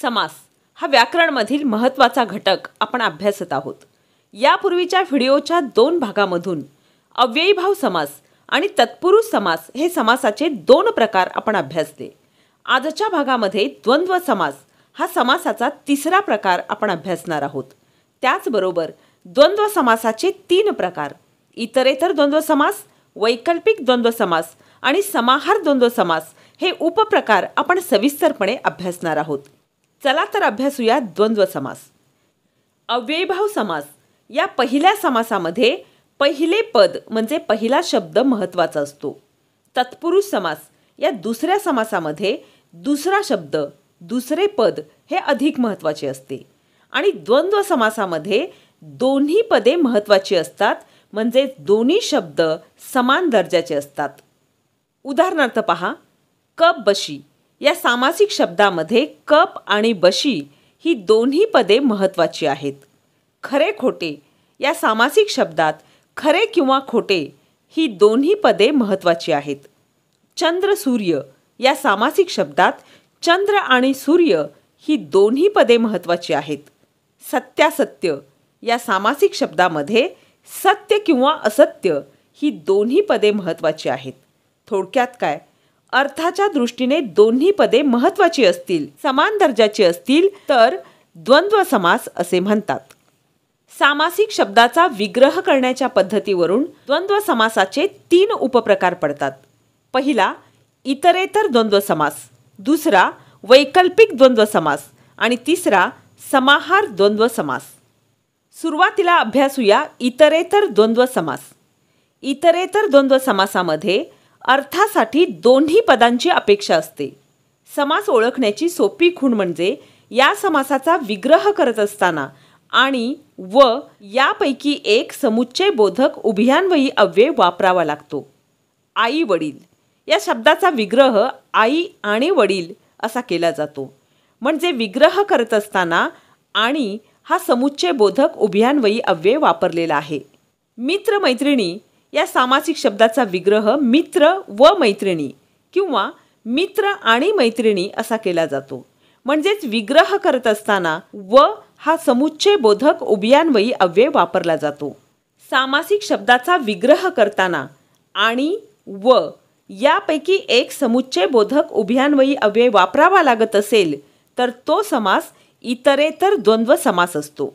समास हा व्याकरणमधील महत्त्वाचा घटक आपण अभ्यासत आहोत यापूर्वीच्या व्हिडिओच्या दोन भागामधून अव्ययीभाव समास आणि तत्पुरुष समास हे समासाचे दोन प्रकार आपण अभ्यासले आजच्या भागामध्ये द्वंद्व समास हा समासाचा तिसरा प्रकार आपण अभ्यासणार आहोत त्याचबरोबर द्वंद्व समासाचे तीन प्रकार इतरेतर द्वंद्व समास वैकल्पिक द्वंद्व समास आणि समाहार द्वंद्व समास हे उपप्रकार आपण सविस्तरपणे अभ्यासणार आहोत चला तर अभ्यासूया द्वंद्व समास अव्ययभाव समास या पहिल्या समासामध्ये पहिले पद म्हणजे पहिला शब्द महत्त्वाचा असतो तत्पुरुष समास या दुसऱ्या समासामध्ये दुसरा शब्द दुसरे पद हे अधिक महत्त्वाचे असते आणि द्वंद्व समासामध्ये दोन्ही पदे महत्त्वाची असतात म्हणजे दोन्ही शब्द समान दर्जाचे असतात उदाहरणार्थ पहा कप बशी या सामासिक शब्दामध्ये कप आणि बशी ही दोन्ही पदे महत्त्वाची आहेत खरे खोटे या सामासिक शब्दात खरे किंवा खोटे ही दोन्ही पदे महत्त्वाची आहेत चंद्र सूर्य या सामासिक शब्दात चंद्र आणि सूर्य ही दोन्ही पदे महत्त्वाची आहेत सत्यासत्य या सामासिक शब्दामध्ये सत्य किंवा असत्य ही दोन्ही पदे महत्त्वाची आहेत थोडक्यात काय अर्थाच्या दृष्टीने दोन्ही पदे महत्वाची असतील समान दर्जाची असतील तर द्वंद्व समास असे म्हणतात सामासिक शब्दाचा विग्रह करण्याच्या पद्धतीवरून द्वंद्व समासाचे तीन उपप्रकार पडतात पहिला इतरेतर द्वंद्व समास दुसरा वैकल्पिक द्वंद्व समास आणि तिसरा समाहार द्वंद्व समास सुरुवातीला अभ्यासूया इतरेतर द्वंद्व समास इतरेतर द्वंद्व समासामध्ये अर्थासाठी दोन्ही पदांची अपेक्षा असते समास ओळखण्याची सोपी खूण म्हणजे या समासाचा विग्रह करत असताना आणि व यापैकी एक समुच्चय बोधक उभयान्वयी अव्यय वापरावा लागतो आई वडील या शब्दाचा विग्रह आई आणि वडील असा केला जातो म्हणजे विग्रह करत असताना आणि हा समुच्चय बोधक उभयान्वयी अव्यय वापरलेला आहे मित्रमैत्रिणी या सामासिक शब्दाचा विग्रह मित्र व मैत्रिणी किंवा मित्र आणि मैत्रिणी असा केला जातो म्हणजेच विग्रह करत असताना व हा समुच्चय बोधक उभयान्वयी अव्यय वापरला जातो सामासिक शब्दाचा विग्रह करताना आणि व यापैकी एक समुच्चय बोधक उभयान्वयी अव्यय वापरावा लागत असेल तर तो समास इतरेतर द्वंद्व समास असतो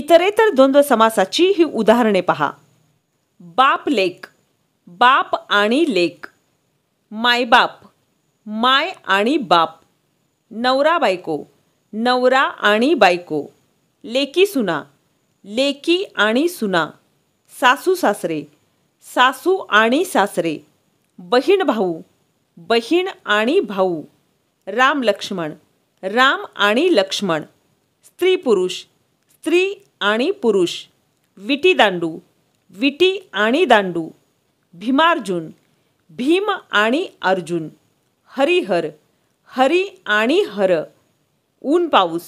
इतरेतर द्वंद्व समासाची ही उदाहरणे पहा बाप लेक बाप आणि लेक मायबाप माय आणि बाप नवरा बायको नवरा आणि बायको लेकी सुना लेकी आणि सुना सासू सासरे सासू आणि सासरे बहीण भाऊ बहीण आणि भाऊ राम लक्ष्मण राम आणि लक्ष्मण स्त्री पुरुष स्त्री आणि पुरुष विटीदांडू विटी आणि दांडू भीमार्जुन भीम आणि अर्जुन हरिहर हरी आणि हर ऊन पाऊस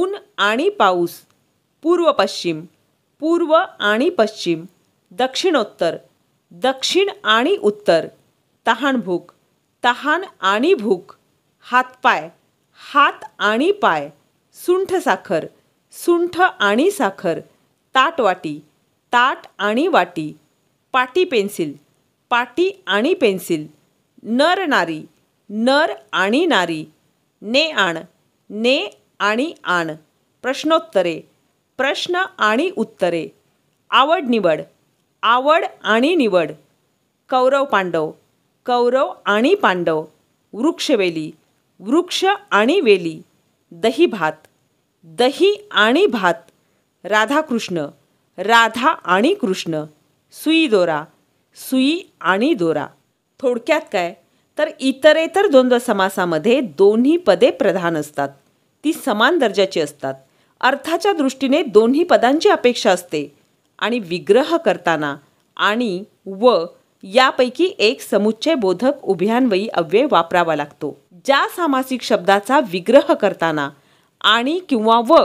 ऊन आणि पाऊस पूर्व पश्चिम पूर्व आणि पश्चिम दक्षिणोत्तर दक्षिण आणि उत्तर भूक तहान आणि भूक हातपाय हात आणि पाय सुंठ साखर सुंठ आणि साखर ताटवाटी ताट आणि वाटी पाटी पेन्सिल पाटी आणि पेन्सिल नर नारी नर आणि नारी ने आण ने आणि आण प्रश्नोत्तरे प्रश्न आणि उत्तरे आवड निवड आवड आणि निवड कौरव पांडव कौरव आणि पांडव वृक्षवेली वृक्ष आणि वेली दही भात दही आणि भात राधाकृष्ण राधा आणि कृष्ण सुई दोरा सुई आणि दोरा थोडक्यात काय तर इतरेतर द्वंद्व समासामध्ये दोन्ही पदे प्रधान असतात ती समान दर्जाची असतात अर्थाच्या दृष्टीने दोन्ही पदांची अपेक्षा असते आणि विग्रह करताना आणि व यापैकी एक समुच्चय बोधक उभयान्वयी अव्यय वापरावा लागतो ज्या सामासिक शब्दाचा विग्रह करताना आणि किंवा व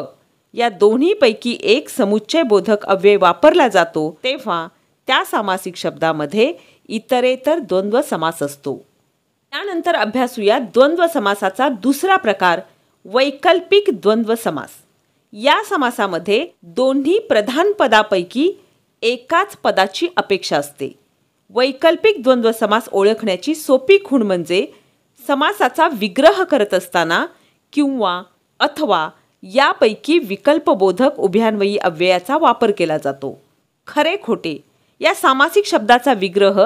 या दोन्हीपैकी एक समुच्चय बोधक अव्यय वापरला जातो तेव्हा त्या सामासिक शब्दामध्ये इतरेतर द्वंद्व समास असतो त्यानंतर अभ्यासूया द्वंद्व समासाचा दुसरा प्रकार वैकल्पिक द्वंद्व समास या समासामध्ये दोन्ही प्रधान पदापैकी एकाच पदाची अपेक्षा असते वैकल्पिक द्वंद्व समास ओळखण्याची सोपी खूण म्हणजे समासाचा विग्रह करत असताना किंवा अथवा यापैकी विकल्पबोधक उभ्यान्वयी अव्ययाचा वापर केला जातो खरे खोटे या सामासिक शब्दाचा विग्रह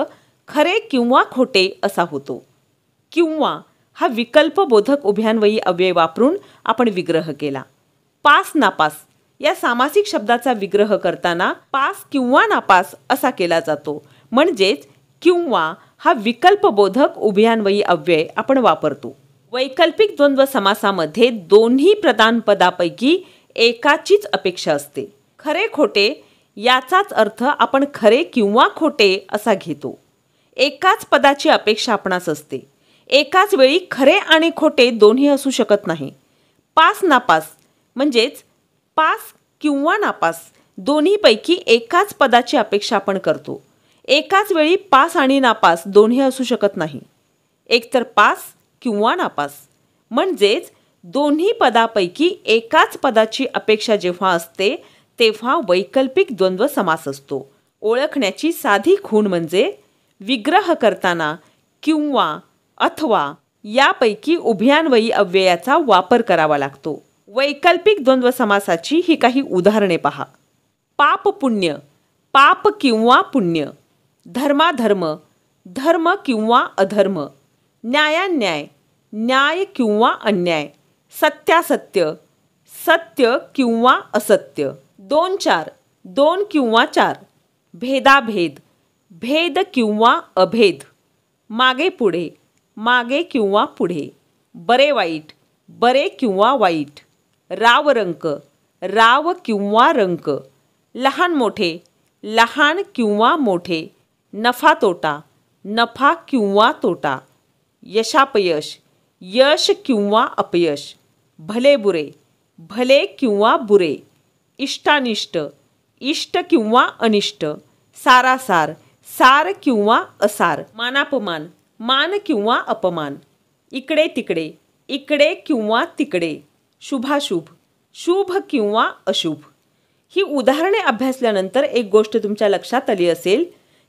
खरे किंवा खोटे असा होतो किंवा हा विकल्पबोधक उभ्यान्वयी अव्यय वापरून आपण विग्रह केला पास नापास या सामासिक शब्दाचा विग्रह करताना पास किंवा नापास असा केला जातो म्हणजेच किंवा हा विकल्पबोधक उभयान्वयी अव्यय आपण वापरतो वैकल्पिक द्वंद्व समासामध्ये दोन्ही पदापैकी एकाचीच अपेक्षा असते खरे खोटे याचाच अर्थ आपण खरे किंवा खोटे असा घेतो एकाच पदाची अपेक्षा आपणास असते एकाच वेळी खरे आणि खोटे दोन्ही असू शकत नाही पास नापास म्हणजेच पास किंवा नापास दोन्हीपैकी एकाच पदाची अपेक्षा आपण करतो एकाच वेळी पास आणि नापास दोन्ही असू शकत नाही एकतर पास किंवा नापास म्हणजेच दोन्ही पदापैकी एकाच पदाची अपेक्षा जेव्हा असते तेव्हा वैकल्पिक द्वंद्व समास असतो ओळखण्याची साधी खूण म्हणजे विग्रह करताना किंवा अथवा यापैकी उभयान्वयी अव्ययाचा वापर करावा लागतो वैकल्पिक द्वंद्व समासाची ही काही उदाहरणे पहा पाप पुण्य पाप किंवा पुण्य धर्माधर्म धर्म किंवा अधर्म न्यायान्याय न्याय किंवा अन्याय सत्यासत्य सत्य किंवा असत्य दोन चार दोन किंवा चार भेदाभेद भेद किंवा अभेद मागे पुढे मागे किंवा पुढे बरे वाईट बरे किंवा वाईट रंक राव किंवा रंक लहान मोठे लहान किंवा मोठे नफा तोटा नफा किंवा तोटा यशापयश यश किंवा अपयश भले बुरे भले किंवा बुरे इष्टानिष्ट इष्ट किंवा अनिष्ट सारासार सार किंवा असार मानापमान मान किंवा अपमान इकडे तिकडे इकडे किंवा तिकडे शुभाशुभ शुभ किंवा अशुभ ही उदाहरणे अभ्यासल्यानंतर एक गोष्ट तुमच्या लक्षात आली असेल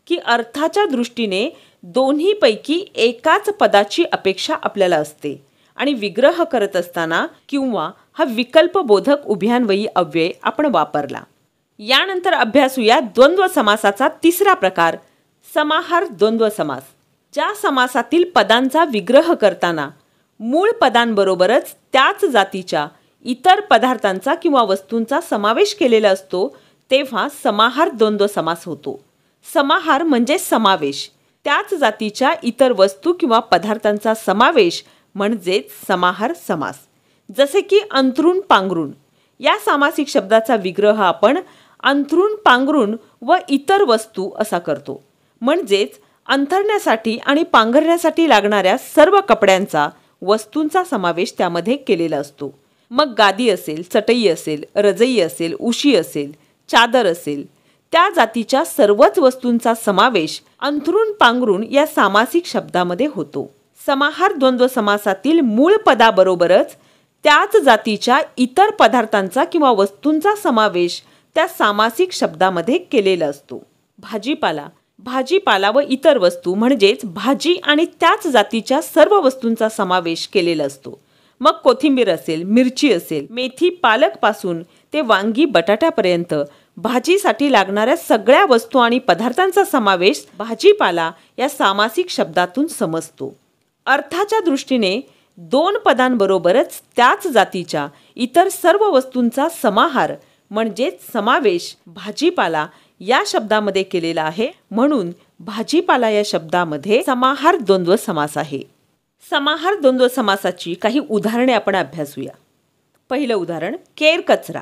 की अर्थाच्या दृष्टीने दोन्हीपैकी एकाच पदाची अपेक्षा आपल्याला असते आणि विग्रह करत असताना किंवा हा विकल्प बोधक उभ्यान्वयी अव्यय आपण वापरला यानंतर अभ्यासूया द्वंद्व समासाचा तिसरा प्रकार समाहार द्वंद्व समास ज्या समासातील पदांचा विग्रह करताना मूळ पदांबरोबरच त्याच जातीच्या इतर पदार्थांचा किंवा वस्तूंचा समावेश केलेला असतो तेव्हा समाहार द्वंद्व समास होतो समाहार म्हणजे समावेश त्याच जातीच्या इतर वस्तू किंवा पदार्थांचा समावेश म्हणजेच समाहार समास जसे की अंतरुण पांघरुण या सामासिक शब्दाचा विग्रह आपण अंथरुण पांघरुण व इतर वस्तू असा करतो म्हणजेच अंथरण्यासाठी आणि पांघरण्यासाठी लागणाऱ्या सर्व कपड्यांचा वस्तूंचा समावेश त्यामध्ये केलेला असतो मग गादी असेल चटई असेल रजई असेल उशी असेल चादर असेल त्या जातीच्या सर्वच वस्तूंचा समावेश अंथरून पांघरून या सामासिक शब्दामध्ये होतो समाहार द्वंद्व समासातील मूळ पदाबरोबरच त्याच जातीच्या इतर पदार्थांचा किंवा वस्तूंचा समावेश त्या सामासिक शब्दामध्ये केलेला असतो भाजीपाला भाजीपाला व इतर वस्तू म्हणजेच भाजी आणि त्याच जातीच्या सर्व वस्तूंचा समावेश केलेला असतो मग कोथिंबीर असेल मिरची असेल मेथी पालकपासून ते वांगी बटाट्यापर्यंत भाजीसाठी लागणाऱ्या सगळ्या वस्तू आणि पदार्थांचा समावेश भाजीपाला या सामासिक शब्दातून समजतो अर्थाच्या दृष्टीने दोन पदांबरोबरच त्याच जातीच्या इतर सर्व वस्तूंचा समाहार म्हणजेच समावेश भाजीपाला या शब्दामध्ये केलेला आहे म्हणून भाजीपाला या शब्दामध्ये समाहार द्वंद्व समास आहे समाहार द्वंद्व समासाची काही उदाहरणे आपण अभ्यासूया पहिलं उदाहरण केर कचरा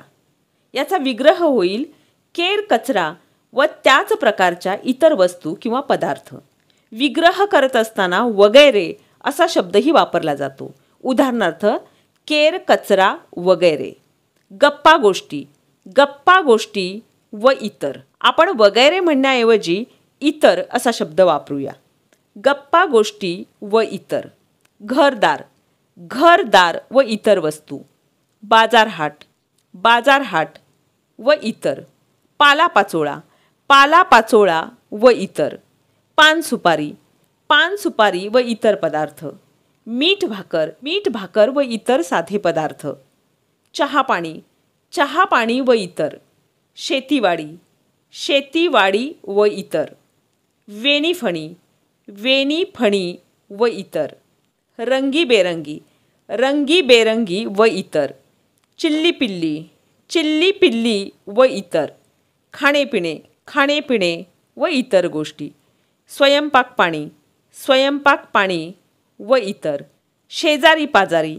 याचा विग्रह होईल केर कचरा व त्याच प्रकारच्या इतर वस्तू किंवा पदार्थ विग्रह करत असताना वगैरे असा शब्दही वापरला जातो उदाहरणार्थ केर कचरा वगैरे गप्पा गोष्टी गप्पा गोष्टी व इतर आपण वगैरे म्हणण्याऐवजी इतर असा शब्द वापरूया गप्पा गोष्टी व इतर घरदार घरदार व इतर वस्तू बाजारहाट बाजारहाट व इतर पालापाचोळा पालापाचोळा व इतर पानसुपारी पानसुपारी व इतर पदार्थ मीठ भाकर मीठ भाकर व इतर साधे पदार्थ चहा पाणी चहा पाणी व इतर शेतीवाडी शेतीवाडी व इतर वेणीफणी वेणीफणी व इतर रंगीबेरंगी रंगीबेरंगी व इतर चिल्ली पिल्ली चिल्ली पिल्ली व इतर खाणेपिणे खाणेपिणे व इतर गोष्टी स्वयंपाक पाणी स्वयंपाक पाणी व इतर शेजारी पाजारी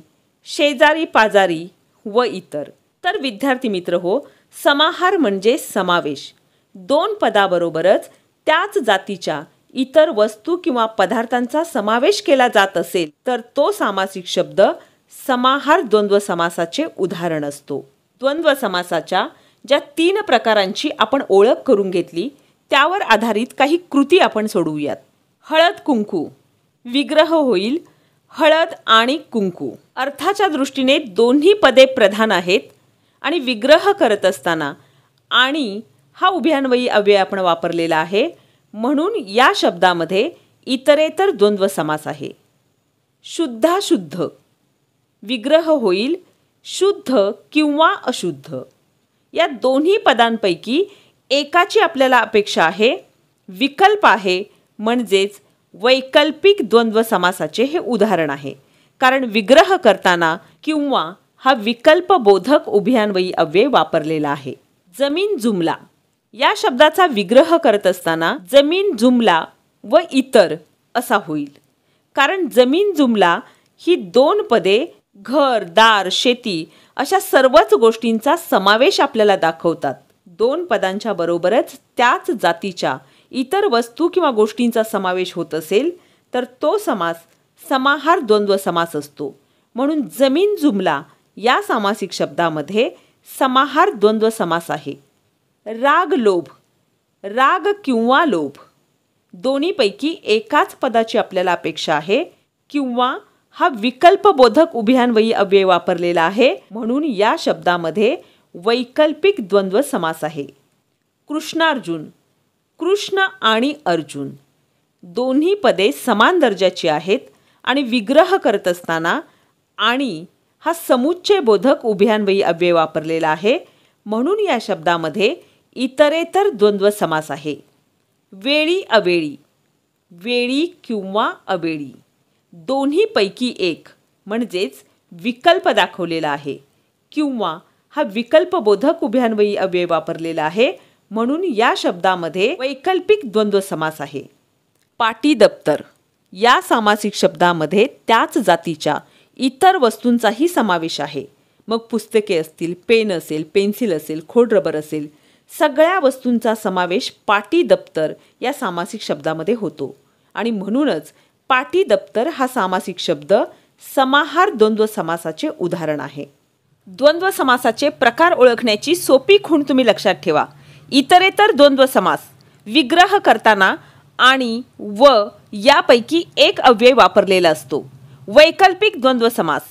शेजारी पाजारी व इतर तर विद्यार्थी मित्र हो समाहार म्हणजे समावेश दोन पदाबरोबरच त्याच जातीच्या इतर वस्तू किंवा पदार्थांचा समावेश केला जात असेल तर तो सामासिक शब्द समाहार द्वंद्व समासाचे उदाहरण असतो द्वंद्व समासाच्या ज्या तीन प्रकारांची आपण ओळख करून घेतली त्यावर आधारित काही कृती आपण सोडवूयात हळद कुंकू विग्रह होईल हळद आणि कुंकू अर्थाच्या दृष्टीने दोन्ही पदे प्रधान आहेत आणि विग्रह करत असताना आणि हा उभ्यान्वयी अव्यय आपण वापरलेला आहे म्हणून या शब्दामध्ये इतरेतर द्वंद्व समास आहे शुद्धाशुद्ध विग्रह होईल शुद्ध किंवा अशुद्ध या दोन्ही पदांपैकी एकाची आपल्याला अपेक्षा आहे विकल्प आहे म्हणजेच वैकल्पिक द्वंद्व समासाचे हे उदाहरण आहे कारण विग्रह करताना किंवा हा विकल्प बोधक उभयान्वयी अव्यय वापरलेला आहे जमीन जुमला या शब्दाचा विग्रह करत असताना जमीन जुमला व इतर असा होईल कारण जमीन जुमला ही दोन पदे घर दार शेती अशा सर्वच गोष्टींचा समावेश आपल्याला दाखवतात दोन पदांच्या बरोबरच त्याच जातीच्या इतर वस्तू किंवा गोष्टींचा समावेश होत असेल तर तो समास समाहार द्वंद्व समास असतो म्हणून जमीन जुमला या सामासिक शब्दामध्ये समाहार द्वंद्व समास आहे राग लोभ राग किंवा लोभ दोन्हीपैकी एकाच पदाची आपल्याला अपेक्षा आहे किंवा हा विकल्पबोधक उभयान्वयी अव्यय वापरलेला आहे म्हणून या शब्दामध्ये वैकल्पिक द्वंद्व समास आहे कृष्णार्जुन कृष्ण आणि अर्जुन दोन्ही पदे समान दर्जाची आहेत आणि विग्रह करत असताना आणि हा समुच्चय बोधक उभयान्वयी अव्यय वापरलेला आहे म्हणून या शब्दामध्ये इतरेतर द्वंद्व समास आहे वेळी अवेळी वेळी किंवा अवेळी दोन्ही पैकी एक म्हणजेच विकल्प दाखवलेला आहे किंवा हा विकल्पबोधक उभ्यान्वयी अव्यय वापरलेला आहे म्हणून या शब्दामध्ये वैकल्पिक द्वंद्व समास आहे पाटी दप्तर या सामासिक शब्दामध्ये त्याच जातीच्या इतर वस्तूंचाही समावेश आहे मग पुस्तके असतील पेन असेल पेन्सिल असेल खोड रबर असेल सगळ्या वस्तूंचा समावेश पाटी दप्तर या सामासिक शब्दामध्ये होतो आणि म्हणूनच पाटी दप्तर हा सामासिक शब्द समाहार द्वंद्व समासाचे उदाहरण आहे द्वंद्व समासाचे प्रकार ओळखण्याची सोपी खूण तुम्ही लक्षात ठेवा इतरेतर द्वंद्व समास विग्रह करताना आणि व यापैकी एक अव्यय वापरलेला असतो वैकल्पिक द्वंद्व समास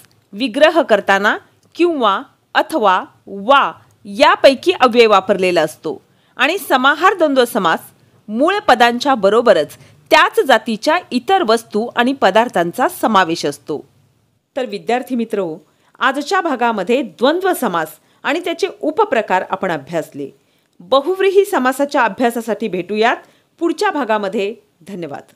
विग्रह करताना किंवा अथवा वा यापैकी अव्यय वापरलेला असतो आणि समाहार द्वंद्व समास मूळ पदांच्या बरोबरच त्याच जातीच्या इतर वस्तू आणि पदार्थांचा समावेश असतो तर विद्यार्थी मित्रो आजच्या भागामध्ये द्वंद्व समास आणि त्याचे उपप्रकार आपण अभ्यासले बहुव्रीही समासाच्या अभ्यासासाठी भेटूयात पुढच्या भागामध्ये धन्यवाद